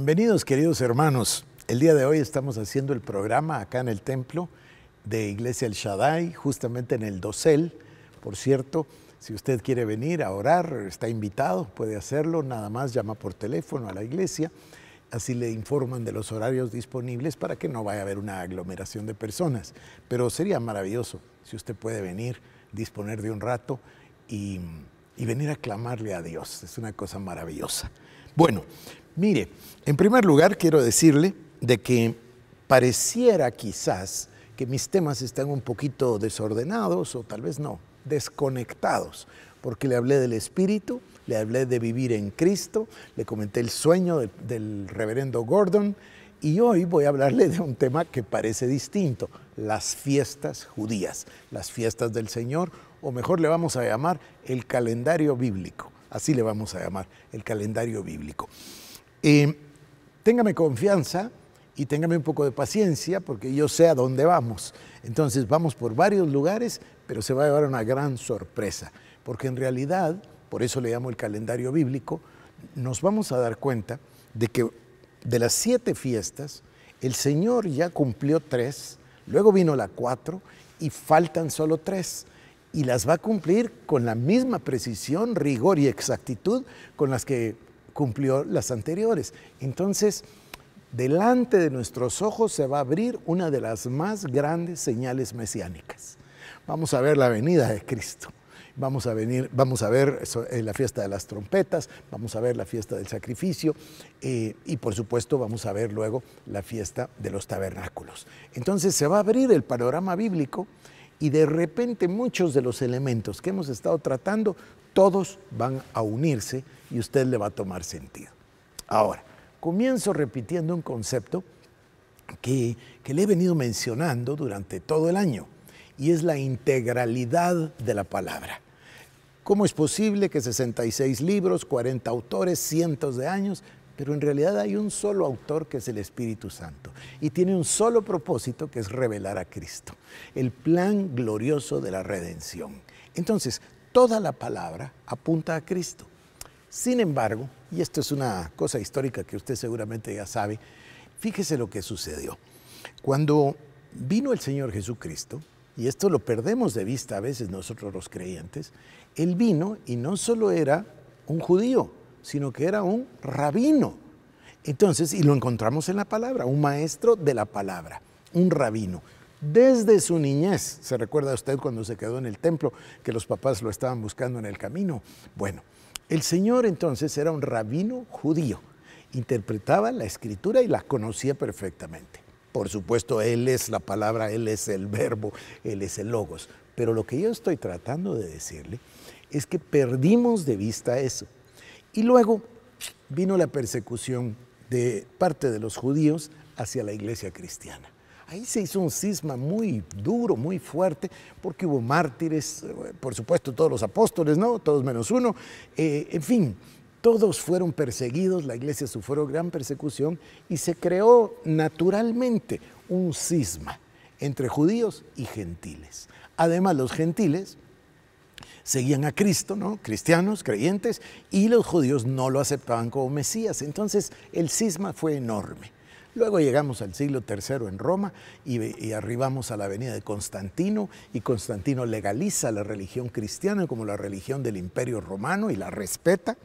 Bienvenidos queridos hermanos. El día de hoy estamos haciendo el programa acá en el templo de Iglesia El Shaddai, justamente en el dosel. Por cierto, si usted quiere venir a orar, está invitado, puede hacerlo, nada más llama por teléfono a la iglesia. Así le informan de los horarios disponibles para que no vaya a haber una aglomeración de personas. Pero sería maravilloso si usted puede venir, disponer de un rato y, y venir a clamarle a Dios. Es una cosa maravillosa. Bueno, Mire, en primer lugar quiero decirle de que pareciera quizás que mis temas están un poquito desordenados o tal vez no, desconectados, porque le hablé del espíritu, le hablé de vivir en Cristo, le comenté el sueño del reverendo Gordon y hoy voy a hablarle de un tema que parece distinto, las fiestas judías, las fiestas del Señor, o mejor le vamos a llamar el calendario bíblico, así le vamos a llamar el calendario bíblico. Eh, téngame confianza y téngame un poco de paciencia porque yo sé a dónde vamos. Entonces vamos por varios lugares, pero se va a llevar una gran sorpresa, porque en realidad, por eso le llamo el calendario bíblico, nos vamos a dar cuenta de que de las siete fiestas, el Señor ya cumplió tres, luego vino la cuatro y faltan solo tres. Y las va a cumplir con la misma precisión, rigor y exactitud con las que cumplió las anteriores. Entonces, delante de nuestros ojos se va a abrir una de las más grandes señales mesiánicas. Vamos a ver la venida de Cristo. Vamos a, vamos a ver eh, la fiesta de las trompetas, vamos a ver la fiesta del sacrificio eh, y por supuesto vamos a ver luego la fiesta de los tabernáculos. Entonces se va a abrir el panorama bíblico y de repente muchos de los elementos que hemos estado tratando, todos van a unirse y usted le va a tomar sentido. Ahora, comienzo repitiendo un concepto que, le he venido mencionando durante todo el año y es la integralidad de la palabra. ¿Cómo es posible que 66 libros, 40 autores, cientos de años, pero en realidad hay un solo autor que es el Espíritu Santo y tiene un solo propósito que es revelar a Cristo, el plan glorioso de la redención. Entonces, toda la palabra apunta a Cristo. Sin embargo, y esto es una cosa histórica que usted seguramente ya sabe, fíjese lo que sucedió. Cuando vino el Señor Jesucristo, y esto lo perdemos de vista a veces nosotros los creyentes, él vino y no solo era un judío, sino que era un rabino. Entonces, y lo encontramos en la palabra, un maestro de la palabra, un rabino. Desde su niñez, ¿se recuerda usted cuando se quedó en el templo que los papás lo estaban buscando en el camino? Bueno, el señor entonces era un rabino judío, interpretaba la escritura y la conocía perfectamente. Por supuesto, Él es la palabra, Él es el verbo, Él es el logos. Pero lo que yo estoy tratando de decirle es que perdimos de vista eso. Y luego vino la persecución de parte de los judíos hacia la iglesia cristiana. Ahí se hizo un cisma muy duro, muy fuerte, porque hubo mártires, eh, por supuesto todos los apóstoles, ¿no? Todos menos uno. Eh, en fin, todos fueron perseguidos, la iglesia sufrió gran persecución y se creó naturalmente un cisma entre judíos y gentiles. Además, los gentiles seguían a Cristo, ¿no? Cristianos, creyentes, y los judíos no lo aceptaban como Mesías. Entonces, el cisma fue enorme. Luego llegamos al siglo III en Roma y, arribamos a la avenida de Constantino y Constantino legaliza la religión cristiana como la religión del imperio romano y la respeta.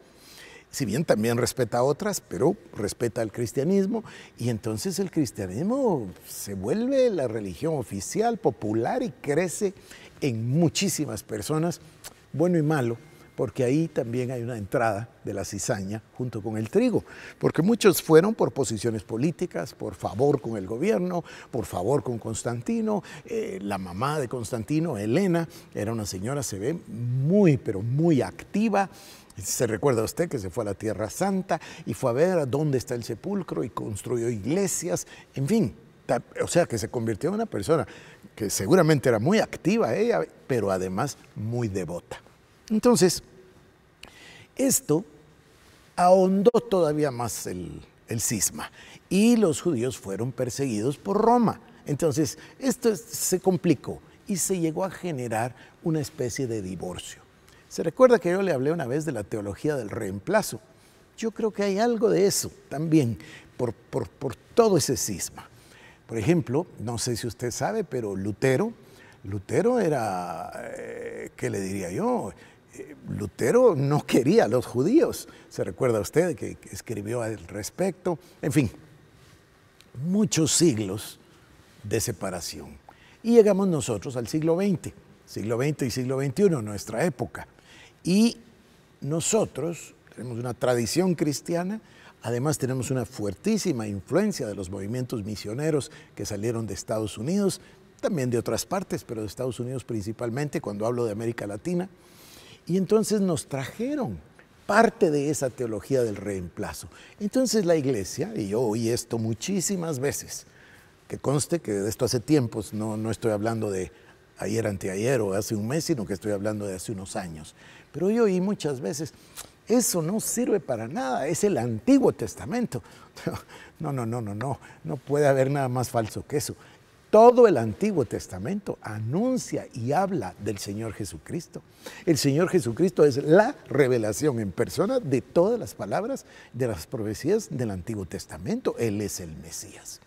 Si bien también respeta a otras, pero respeta al cristianismo, y entonces el cristianismo se vuelve la religión oficial, popular y crece en muchísimas personas, bueno y malo, porque ahí también hay una entrada de la cizaña junto con el trigo, porque muchos fueron por posiciones políticas, por favor con el gobierno, por favor con Constantino, eh, la mamá de Constantino, Elena, era una señora, se ve muy, pero muy activa. Se recuerda usted que se fue a la Tierra Santa y fue a ver a dónde está el sepulcro y construyó iglesias, en fin, o sea, que se convirtió en una persona que seguramente era muy activa ella, pero además muy devota. Entonces, esto ahondó todavía más el, sisma cisma y los judíos fueron perseguidos por Roma. Entonces, esto se complicó y se llegó a generar una especie de divorcio. Se recuerda que yo le hablé una vez de la teología del reemplazo. Yo creo que hay algo de eso también, por, todo ese cisma. Por ejemplo, no sé si usted sabe, pero Lutero, Lutero era, eh, ¿qué le diría yo? Eh, Lutero no quería a los judíos, se recuerda usted que escribió al respecto, en fin, muchos siglos de separación. Y llegamos nosotros al siglo XX, siglo XX y siglo XXI, nuestra época. Y nosotros tenemos una tradición cristiana, además tenemos una fuertísima influencia de los movimientos misioneros que salieron de Estados Unidos, también de otras partes, pero de Estados Unidos principalmente, cuando hablo de América Latina. Y entonces nos trajeron parte de esa teología del reemplazo. Entonces la iglesia, y yo oí esto muchísimas veces, que conste que de esto hace tiempos, no, no estoy hablando de ayer, anteayer o hace un mes, sino que estoy hablando de hace unos años. Pero yo oí muchas veces, eso no sirve para nada, es el Antiguo Testamento. No, no, no, no, no, no puede haber nada más falso que eso. Todo el Antiguo Testamento anuncia y habla del Señor Jesucristo. El Señor Jesucristo es la revelación en persona de todas las palabras de las profecías del Antiguo Testamento. Él es el Mesías.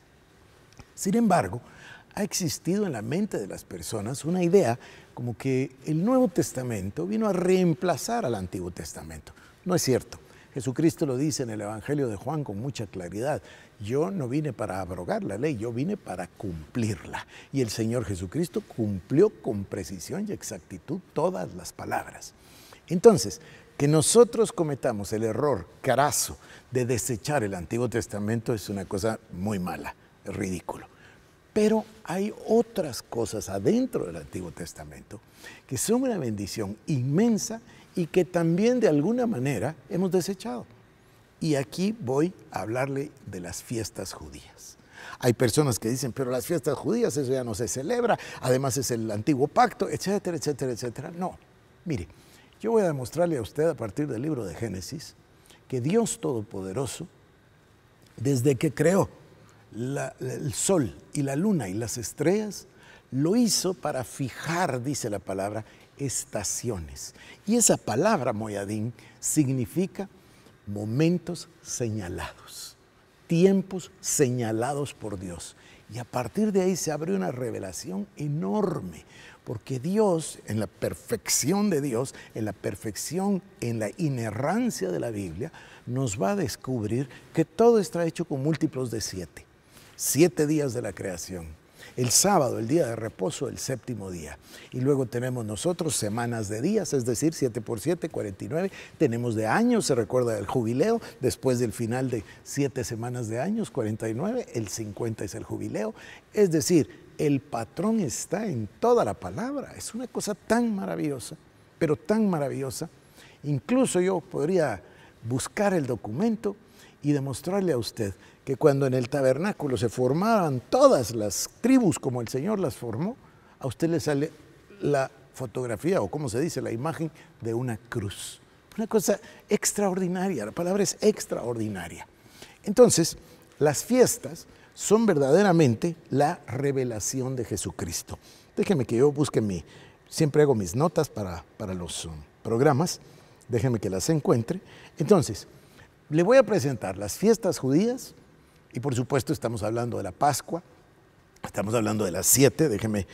Sin embargo, ha existido en la mente de las personas una idea como que el Nuevo Testamento vino a reemplazar al Antiguo Testamento. No es cierto. Jesucristo lo dice en el Evangelio de Juan con mucha claridad. Yo no vine para abrogar la ley, yo vine para cumplirla. Y el Señor Jesucristo cumplió con precisión y exactitud todas las palabras. Entonces, que nosotros cometamos el error carazo de desechar el Antiguo Testamento es una cosa muy mala, es ridículo. Pero hay otras cosas adentro del Antiguo Testamento que son una bendición inmensa y que también de alguna manera hemos desechado. Y aquí voy a hablarle de las fiestas judías. Hay personas que dicen, pero las fiestas judías, eso ya no se celebra, además es el antiguo pacto, etcétera, etcétera, etcétera. No, mire, yo voy a demostrarle a usted a partir del libro de Génesis que Dios Todopoderoso, desde que creó el sol y la luna y las estrellas, lo hizo para fijar, dice la palabra, estaciones. Y esa palabra, Moyadín, significa momentos señalados, tiempos señalados por Dios. Y a partir de ahí se abre una revelación enorme, porque Dios, en la perfección de Dios, en la perfección, en la inerrancia de la Biblia, nos va a descubrir que todo está hecho con múltiplos de siete, siete días de la creación el sábado, el día de reposo, el séptimo día. Y luego tenemos nosotros semanas de días, es decir, 7 por 7, 49. Tenemos de años, se recuerda el jubileo, después del final de 7 semanas de años, 49, el 50 es el jubileo. Es decir, el patrón está en toda la palabra. Es una cosa tan maravillosa, pero tan maravillosa. Incluso yo podría buscar el documento y demostrarle a usted que cuando en el tabernáculo se formaban todas las tribus como el Señor las formó, a usted le sale la fotografía o como se dice, la imagen de una cruz. Una cosa extraordinaria, la palabra es extraordinaria. Entonces, las fiestas son verdaderamente la revelación de Jesucristo. Déjeme que yo busque mi, siempre hago mis notas para, para los um, programas, déjeme que las encuentre. Entonces, le voy a presentar las fiestas judías, y por supuesto estamos hablando de la Pascua, estamos hablando de las siete déjeme,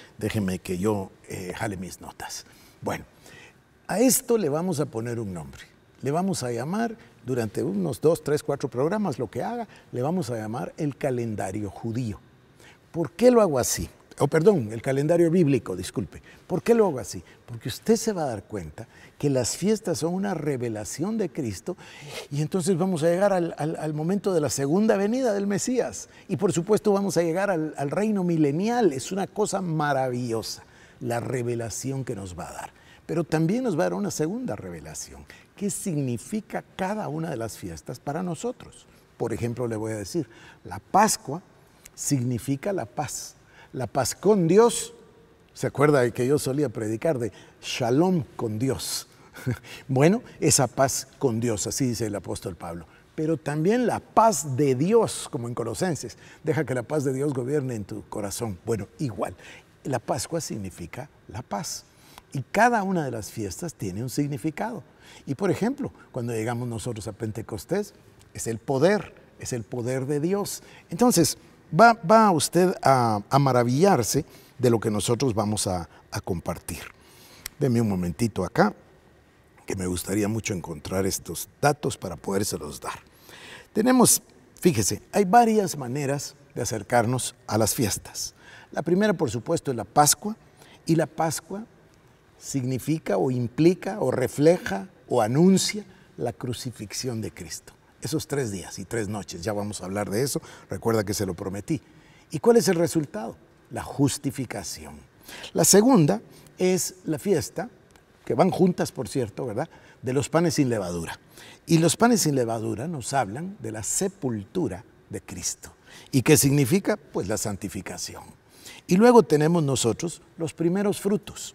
que yo eh, jale mis notas. Bueno, a esto le vamos a poner un nombre, le vamos a llamar durante unos dos tres cuatro programas, lo que haga, le vamos a llamar el calendario judío. ¿Por qué lo hago así? o perdón, el calendario bíblico, disculpe. ¿Por qué lo hago así? Porque usted se va a dar cuenta que las fiestas son una revelación de Cristo y entonces vamos a llegar al, momento de la segunda venida del Mesías y por supuesto vamos a llegar al, al reino milenial. Es una cosa maravillosa la revelación que nos va a dar. Pero también nos va a dar una segunda revelación. ¿Qué significa cada una de las fiestas para nosotros? Por ejemplo, le voy a decir, la Pascua significa la paz la paz con Dios. ¿Se acuerda de que yo solía predicar de shalom con Dios? Bueno, esa paz con Dios, así dice el apóstol Pablo. Pero también la paz de Dios, como en Colosenses. Deja que la paz de Dios gobierne en tu corazón. Bueno, igual. La Pascua significa la paz. Y cada una de las fiestas tiene un significado. Y por ejemplo, cuando llegamos nosotros a Pentecostés, es el poder, es el poder de Dios. Entonces, va, va usted a, maravillarse de lo que nosotros vamos a, compartir. Deme un momentito acá, que me gustaría mucho encontrar estos datos para podérselos dar. Tenemos, fíjese, hay varias maneras de acercarnos a las fiestas. La primera, por supuesto, es la Pascua, y la Pascua significa o implica o refleja o anuncia la crucifixión de Cristo esos tres días y tres noches. Ya vamos a hablar de eso. Recuerda que se lo prometí. ¿Y cuál es el resultado? La justificación. La segunda es la fiesta, que van juntas, por cierto, ¿verdad? De los panes sin levadura. Y los panes sin levadura nos hablan de la sepultura de Cristo. ¿Y qué significa? Pues la santificación. Y luego tenemos nosotros los primeros frutos.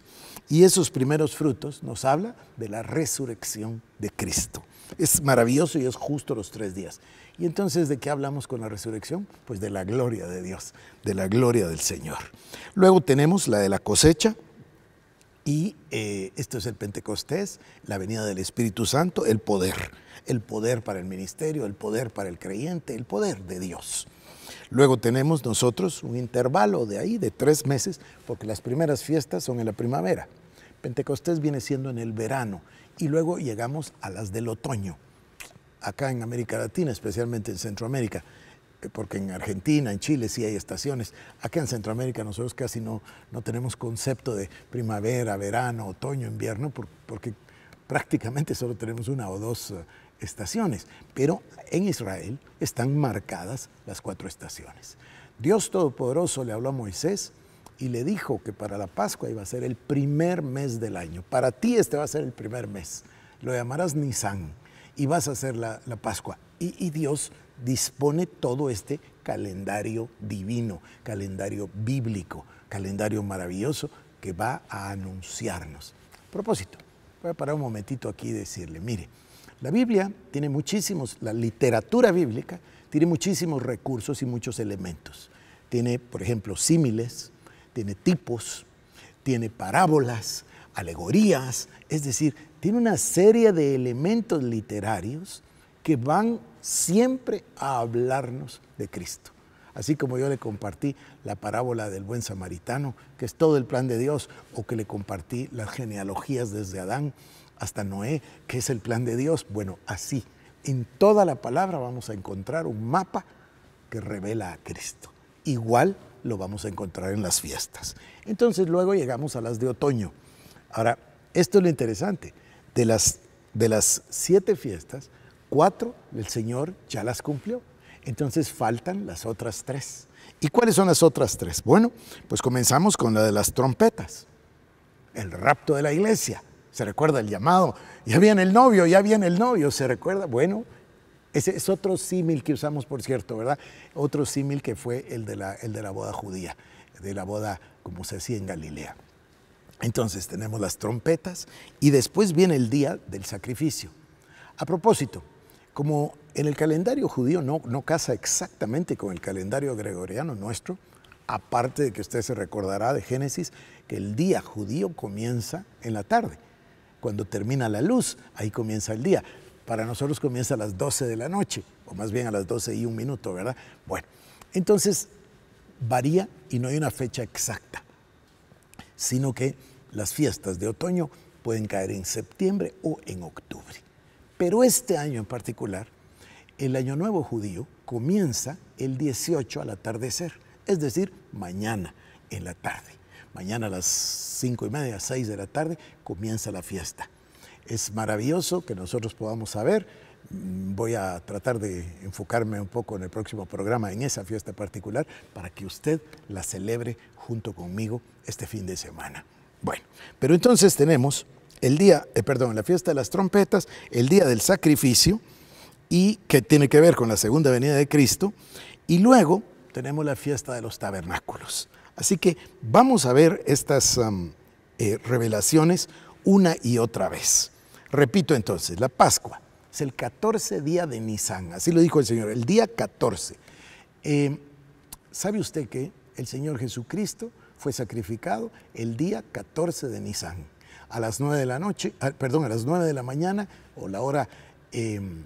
Y esos primeros frutos nos habla de la resurrección de Cristo. Es maravilloso y es justo los tres días. Y entonces, ¿de qué hablamos con la resurrección? Pues de la gloria de Dios, de la gloria del Señor. Luego tenemos la de la cosecha, y eh, esto es el Pentecostés, la venida del Espíritu Santo, el poder, el poder para el ministerio, el poder para el creyente, el poder de Dios. Luego tenemos nosotros un intervalo de ahí de tres meses, porque las primeras fiestas son en la primavera. Pentecostés viene siendo en el verano y luego llegamos a las del otoño, acá en América Latina, especialmente en Centroamérica, eh, porque en Argentina, en Chile sí hay estaciones, acá en Centroamérica nosotros casi no, no tenemos concepto de primavera, verano, otoño, invierno, porque prácticamente solo tenemos una o dos eh, estaciones, pero en Israel están marcadas las cuatro estaciones. Dios Todopoderoso le habló a Moisés, y le dijo que para la Pascua iba a ser el primer mes del año. Para ti este va a ser el primer mes. Lo llamarás Nisan y vas a hacer la, Pascua. Y, y, Dios dispone todo este calendario divino, calendario bíblico, calendario maravilloso que va a anunciarnos. A propósito, voy a parar un momentito aquí y decirle, mire, la Biblia tiene muchísimos, la literatura bíblica tiene muchísimos recursos y muchos elementos. Tiene, por ejemplo, símiles, tiene tipos, tiene parábolas, alegorías, es decir, tiene una serie de elementos literarios que van siempre a hablarnos de Cristo. Así como yo le compartí la parábola del buen samaritano, que es todo el plan de Dios, o que le compartí las genealogías desde Adán hasta Noé, que es el plan de Dios. Bueno, así, en toda la palabra vamos a encontrar un mapa que revela a Cristo. Igual lo vamos a encontrar en las fiestas. Entonces luego llegamos a las de otoño. Ahora, esto es lo interesante. De las, de las siete fiestas, cuatro el Señor ya las cumplió. Entonces faltan las otras tres. ¿Y cuáles son las otras tres? Bueno, pues comenzamos con la de las trompetas, el rapto de la iglesia. ¿Se recuerda el llamado? Ya viene el novio, ya viene el novio, ¿se recuerda? Bueno, ese es otro símil que usamos, por cierto, ¿verdad? Otro símil que fue el de, la, el de la boda judía, de la boda como se hacía en Galilea. Entonces tenemos las trompetas y después viene el día del sacrificio. A propósito, como en el calendario judío no, no casa exactamente con el calendario gregoriano nuestro, aparte de que usted se recordará de Génesis, que el día judío comienza en la tarde. Cuando termina la luz, ahí comienza el día. Para nosotros comienza a las 12 de la noche, o más bien a las 12 y un minuto, ¿verdad? Bueno, entonces varía y no hay una fecha exacta, sino que las fiestas de otoño pueden caer en septiembre o en octubre. Pero este año en particular, el Año Nuevo Judío comienza el 18 al atardecer, es decir, mañana en la tarde. Mañana a las 5 y media, 6 de la tarde, comienza la fiesta es maravilloso que nosotros podamos saber. Mm, voy a tratar de enfocarme un poco en el próximo programa, en esa fiesta particular, para que usted la celebre junto conmigo este fin de semana. Bueno, pero entonces tenemos el día, eh, perdón, la fiesta de las trompetas, el día del sacrificio, y que tiene que ver con la segunda venida de Cristo, y luego tenemos la fiesta de los tabernáculos. Así que vamos a ver estas eh, revelaciones una y otra vez. Repito entonces, la Pascua es el 14 día de Nisan, así lo dijo el Señor, el día 14. Eh, ¿Sabe usted que el Señor Jesucristo fue sacrificado el día 14 de Nisan? A las 9 de la noche, ah, perdón, a las 9 de la mañana o la hora em,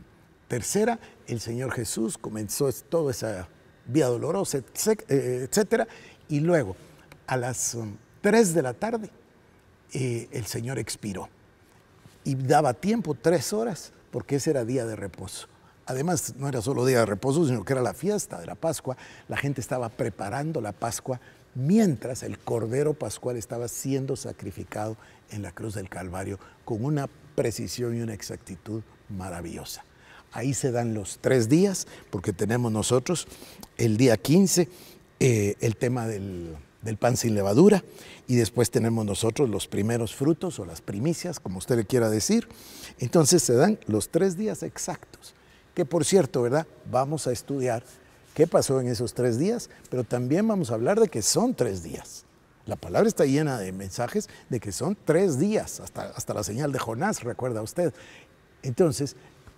tercera, el Señor Jesús comenzó toda esa vía dolorosa, eh, etcétera, y luego a las 3 um, de la tarde eh, el Señor expiró y daba tiempo, tres horas, porque ese era día de reposo. Además, no era solo día de reposo, sino que era la fiesta de la Pascua. La gente estaba preparando la Pascua mientras el Cordero Pascual estaba siendo sacrificado en la cruz del Calvario con una precisión y una exactitud maravillosa. Ahí se dan los tres días, porque tenemos nosotros el día 15 eh, el tema del, del pan sin levadura y después tenemos nosotros los primeros frutos o las primicias, como usted le quiera decir. Entonces se dan los tres días exactos, que por cierto, ¿verdad? Vamos a estudiar qué pasó en esos tres días, pero también vamos a hablar de que son tres días. La palabra está llena de mensajes de que son tres días, hasta, hasta la señal de Jonás, recuerda usted. Entonces,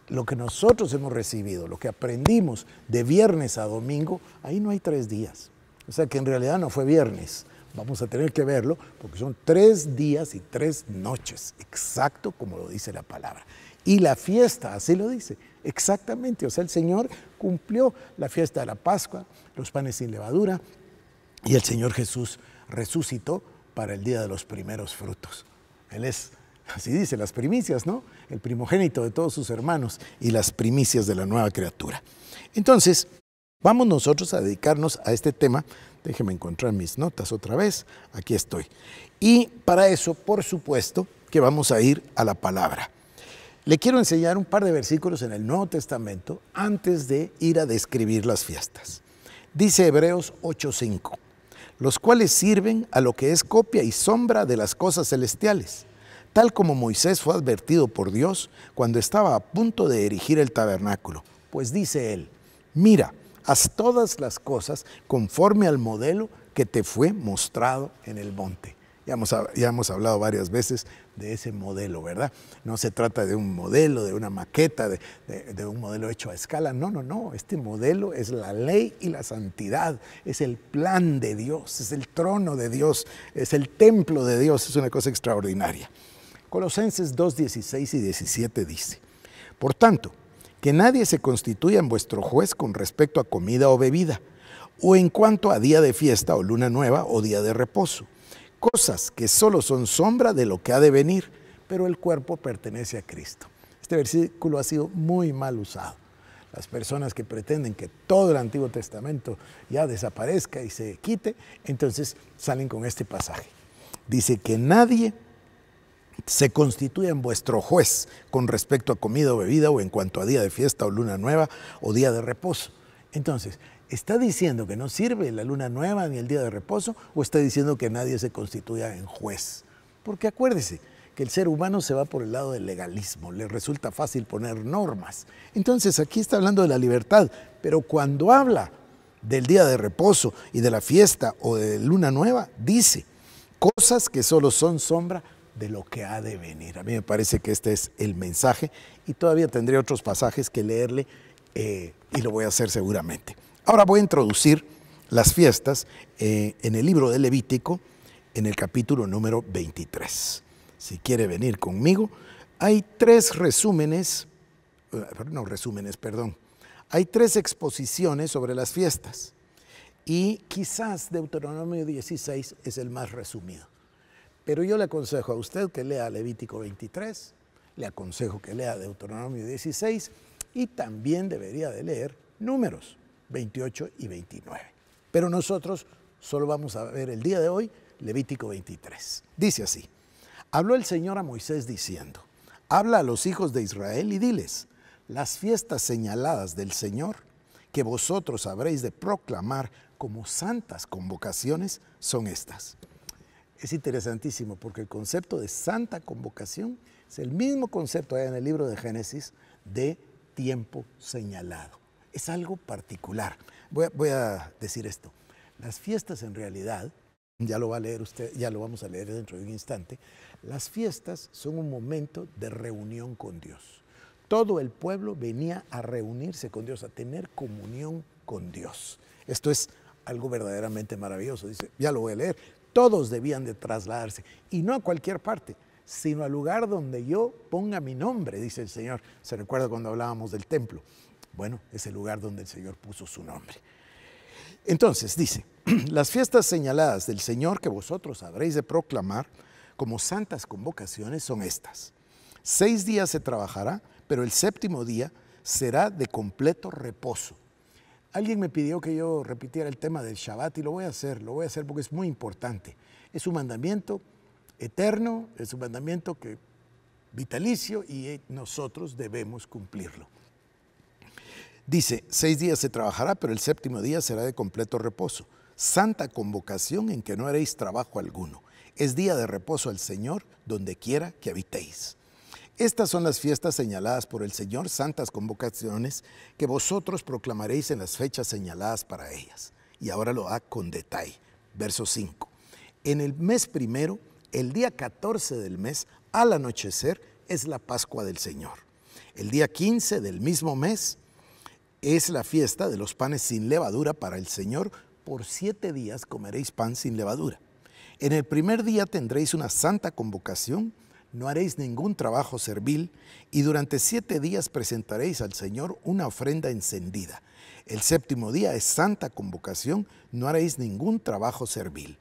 lo que nosotros hemos recibido, lo que aprendimos de viernes a domingo, ahí no hay tres días. O sea que en realidad no fue viernes. Vamos a tener que verlo porque son tres días y tres noches, exacto como lo dice la palabra. Y la fiesta, así lo dice, exactamente. O sea, el Señor cumplió la fiesta de la Pascua, los panes sin levadura, y el Señor Jesús resucitó para el día de los primeros frutos. Él es, así dice, las primicias, ¿no? El primogénito de todos sus hermanos y las primicias de la nueva criatura. Entonces, Vamos nosotros a dedicarnos a este tema. Déjeme encontrar mis notas otra vez. Aquí estoy. Y para eso, por supuesto, que vamos a ir a la palabra. Le quiero enseñar un par de versículos en el Nuevo Testamento antes de ir a describir las fiestas. Dice Hebreos 8:5, los cuales sirven a lo que es copia y sombra de las cosas celestiales, tal como Moisés fue advertido por Dios cuando estaba a punto de erigir el tabernáculo. Pues dice él, mira, Haz todas las cosas conforme al modelo que te fue mostrado en el monte. Ya hemos, ya hemos, hablado varias veces de ese modelo, ¿verdad? No se trata de un modelo, de una maqueta, de, de, un modelo hecho a escala. No, no, no. Este modelo es la ley y la santidad. Es el plan de Dios, es el trono de Dios, es el templo de Dios. Es una cosa extraordinaria. Colosenses 2, 16 y 17 dice, por tanto, que nadie se constituya en vuestro juez con respecto a comida o bebida, o en cuanto a día de fiesta o luna nueva o día de reposo, cosas que solo son sombra de lo que ha de venir, pero el cuerpo pertenece a Cristo. Este versículo ha sido muy mal usado. Las personas que pretenden que todo el Antiguo Testamento ya desaparezca y se quite, entonces salen con este pasaje. Dice que nadie se constituye en vuestro juez con respecto a comida o bebida o en cuanto a día de fiesta o luna nueva o día de reposo. Entonces, ¿está diciendo que no sirve la luna nueva ni el día de reposo o está diciendo que nadie se constituya en juez? Porque acuérdese que el ser humano se va por el lado del legalismo, le resulta fácil poner normas. Entonces, aquí está hablando de la libertad, pero cuando habla del día de reposo y de la fiesta o de luna nueva, dice, cosas que solo son sombra de lo que ha de venir. A mí me parece que este es el mensaje y todavía tendré otros pasajes que leerle eh, y lo voy a hacer seguramente. Ahora voy a introducir las fiestas eh, en el libro de Levítico, en el capítulo número 23. Si quiere venir conmigo, hay tres resúmenes, eh, no resúmenes, perdón, hay tres exposiciones sobre las fiestas y quizás Deuteronomio 16 es el más resumido. Pero yo le aconsejo a usted que lea Levítico 23, le aconsejo que lea Deuteronomio 16 y también debería de leer números 28 y 29. Pero nosotros solo vamos a ver el día de hoy Levítico 23. Dice así, habló el Señor a Moisés diciendo, habla a los hijos de Israel y diles, las fiestas señaladas del Señor, que vosotros habréis de proclamar como santas convocaciones, son estas es interesantísimo porque el concepto de santa convocación es el mismo concepto en el libro de Génesis de tiempo señalado. Es algo particular. Voy a, decir esto. Las fiestas en realidad, ya lo va a leer usted, ya lo vamos a leer dentro de un instante, las fiestas son un momento de reunión con Dios. Todo el pueblo venía a reunirse con Dios, a tener comunión con Dios. Esto es algo verdaderamente maravilloso. Dice, ya lo voy a leer. Todos debían de trasladarse, y no a cualquier parte, sino al lugar donde yo ponga mi nombre, dice el Señor. Se recuerda cuando hablábamos del templo. Bueno, es el lugar donde el Señor puso su nombre. Entonces dice, las fiestas señaladas del Señor que vosotros habréis de proclamar como santas convocaciones son estas. Seis días se trabajará, pero el séptimo día será de completo reposo Alguien me pidió que yo repitiera el tema del Shabbat y lo voy a hacer, lo voy a hacer porque es muy importante. Es un mandamiento eterno, es un mandamiento que vitalicio y eh, nosotros debemos cumplirlo. Dice, seis días se trabajará, pero el séptimo día será de completo reposo. Santa convocación en que no haréis trabajo alguno. Es día de reposo al Señor donde quiera que habitéis. Estas son las fiestas señaladas por el Señor, santas convocaciones que vosotros proclamaréis en las fechas señaladas para ellas. Y ahora lo da con detalle. Verso 5. En el mes primero, el día 14 del mes, al anochecer, es la Pascua del Señor. El día 15 del mismo mes es la fiesta de los panes sin levadura para el Señor. Por siete días comeréis pan sin levadura. En el primer día tendréis una santa convocación no haréis ningún trabajo servil, y durante siete días presentaréis al Señor una ofrenda encendida. El séptimo día es santa convocación, no haréis ningún trabajo servil.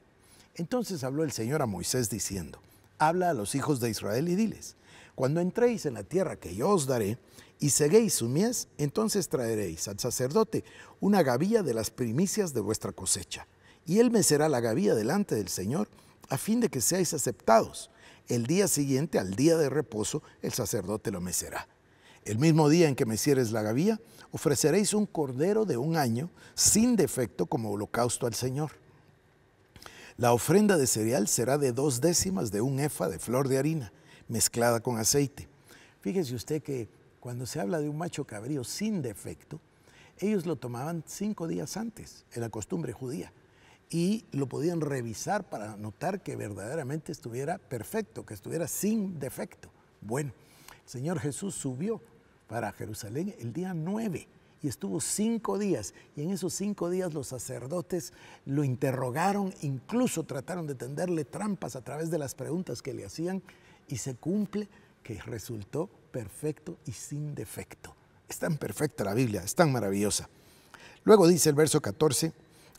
Entonces habló el Señor a Moisés diciendo, habla a los hijos de Israel y diles, cuando entréis en la tierra que yo os daré y seguéis su mies, entonces traeréis al sacerdote una gavilla de las primicias de vuestra cosecha, y él me será la gavilla delante del Señor, a fin de que seáis aceptados el día siguiente, al día de reposo, el sacerdote lo mecerá. El mismo día en que mecieres la gavilla, ofreceréis un cordero de un año sin defecto como holocausto al Señor. La ofrenda de cereal será de dos décimas de un efa de flor de harina, mezclada con aceite. Fíjese usted que cuando se habla de un macho cabrío sin defecto, ellos lo tomaban cinco días antes, en la costumbre judía y lo podían revisar para notar que verdaderamente estuviera perfecto, que estuviera sin defecto. Bueno, el Señor Jesús subió para Jerusalén el día 9 y estuvo cinco días. Y en esos cinco días los sacerdotes lo interrogaron, incluso trataron de tenderle trampas a través de las preguntas que le hacían y se cumple que resultó perfecto y sin defecto. Es tan perfecta la Biblia, es tan maravillosa. Luego dice el verso 14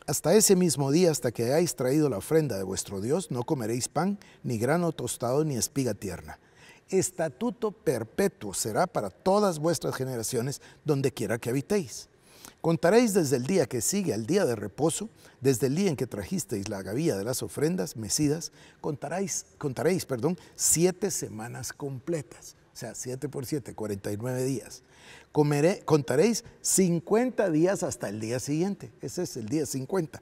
hasta ese mismo día, hasta que hayáis traído la ofrenda de vuestro Dios, no comeréis pan, ni grano tostado, ni espiga tierna. Estatuto perpetuo será para todas vuestras generaciones, donde quiera que habitéis. Contaréis desde el día que sigue al día de reposo, desde el día en que trajisteis la gavilla de las ofrendas mecidas, contaréis, contaréis perdón, siete semanas completas o sea, 7 por 7, 49 días. Comeré, contaréis 50 días hasta el día siguiente. Ese es el día 50.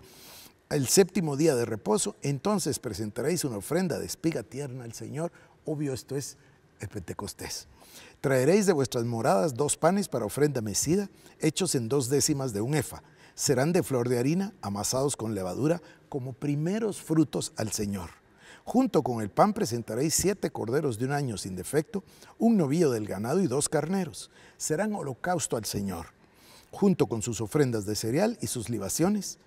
El séptimo día de reposo, entonces presentaréis una ofrenda de espiga tierna al Señor. Obvio, esto es el Pentecostés. Traeréis de vuestras moradas dos panes para ofrenda mecida, hechos en dos décimas de un efa. Serán de flor de harina, amasados con levadura, como primeros frutos al Señor. Junto con el pan presentaréis siete corderos de un año sin defecto, un novillo del ganado y dos carneros. Serán holocausto al Señor, junto con sus ofrendas de cereal y sus libaciones,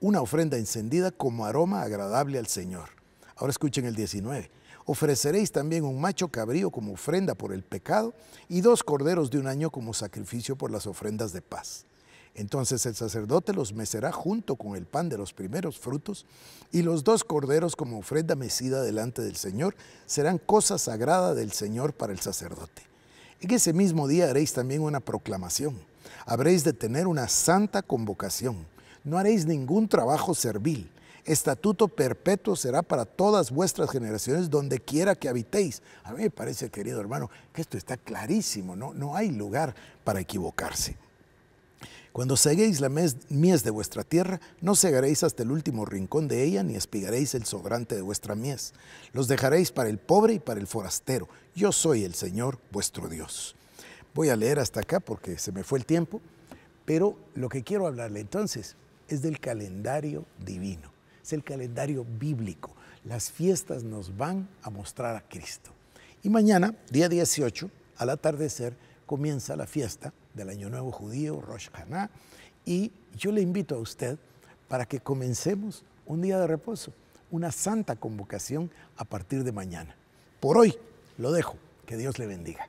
una ofrenda encendida como aroma agradable al Señor. Ahora escuchen el 19. Ofreceréis también un macho cabrío como ofrenda por el pecado y dos corderos de un año como sacrificio por las ofrendas de paz. Entonces el sacerdote los mecerá junto con el pan de los primeros frutos y los dos corderos como ofrenda mecida delante del Señor serán cosa sagrada del Señor para el sacerdote. En ese mismo día haréis también una proclamación. Habréis de tener una santa convocación. No haréis ningún trabajo servil. Estatuto perpetuo será para todas vuestras generaciones donde quiera que habitéis. A mí me parece, querido hermano, que esto está clarísimo, ¿no? No hay lugar para equivocarse. Cuando ceguéis la mies de vuestra tierra, no cegaréis hasta el último rincón de ella, ni espigaréis el sobrante de vuestra mies. Los dejaréis para el pobre y para el forastero. Yo soy el Señor vuestro Dios. Voy a leer hasta acá porque se me fue el tiempo, pero lo que quiero hablarle entonces es del calendario divino, es el calendario bíblico. Las fiestas nos van a mostrar a Cristo. Y mañana, día 18, al atardecer, comienza la fiesta del Año Nuevo Judío, Rosh Haná, y yo le invito a usted para que comencemos un día de reposo, una santa convocación a partir de mañana. Por hoy lo dejo, que Dios le bendiga.